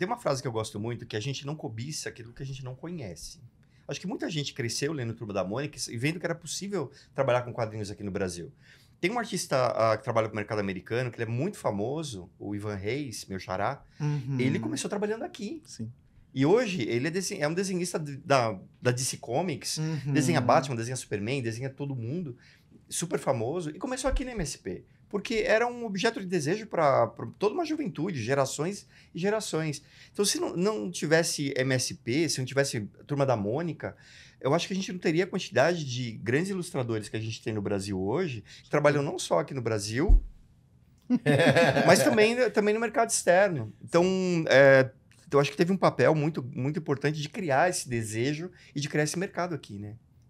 Tem uma frase que eu gosto muito, que a gente não cobiça aquilo que a gente não conhece. Acho que muita gente cresceu lendo Turma da Mônica e vendo que era possível trabalhar com quadrinhos aqui no Brasil. Tem um artista uh, que trabalha para o mercado americano, que ele é muito famoso, o Ivan Reis, meu xará. Uhum. Ele começou trabalhando aqui. Sim. E hoje ele é, é um desenhista da, da DC Comics, uhum. desenha Batman, desenha Superman, desenha todo mundo super famoso, e começou aqui na MSP. Porque era um objeto de desejo para toda uma juventude, gerações e gerações. Então, se não, não tivesse MSP, se não tivesse Turma da Mônica, eu acho que a gente não teria a quantidade de grandes ilustradores que a gente tem no Brasil hoje, que trabalham não só aqui no Brasil, mas também, também no mercado externo. Então, é, eu acho que teve um papel muito, muito importante de criar esse desejo e de criar esse mercado aqui, né?